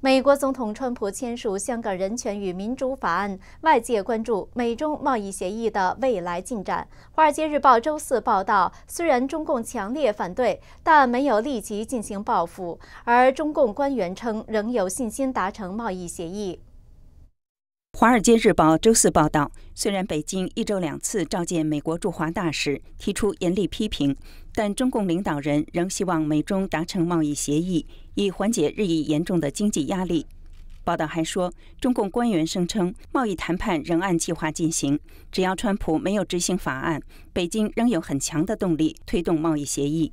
美国总统川普签署《香港人权与民主法案》，外界关注美中贸易协议的未来进展。《华尔街日报》周四报道，虽然中共强烈反对，但没有立即进行报复，而中共官员称仍有信心达成贸易协议。《华尔街日报》周四报道，虽然北京一周两次召见美国驻华大使，提出严厉批评，但中共领导人仍希望美中达成贸易协议，以缓解日益严重的经济压力。报道还说，中共官员声称，贸易谈判仍按计划进行，只要川普没有执行法案，北京仍有很强的动力推动贸易协议。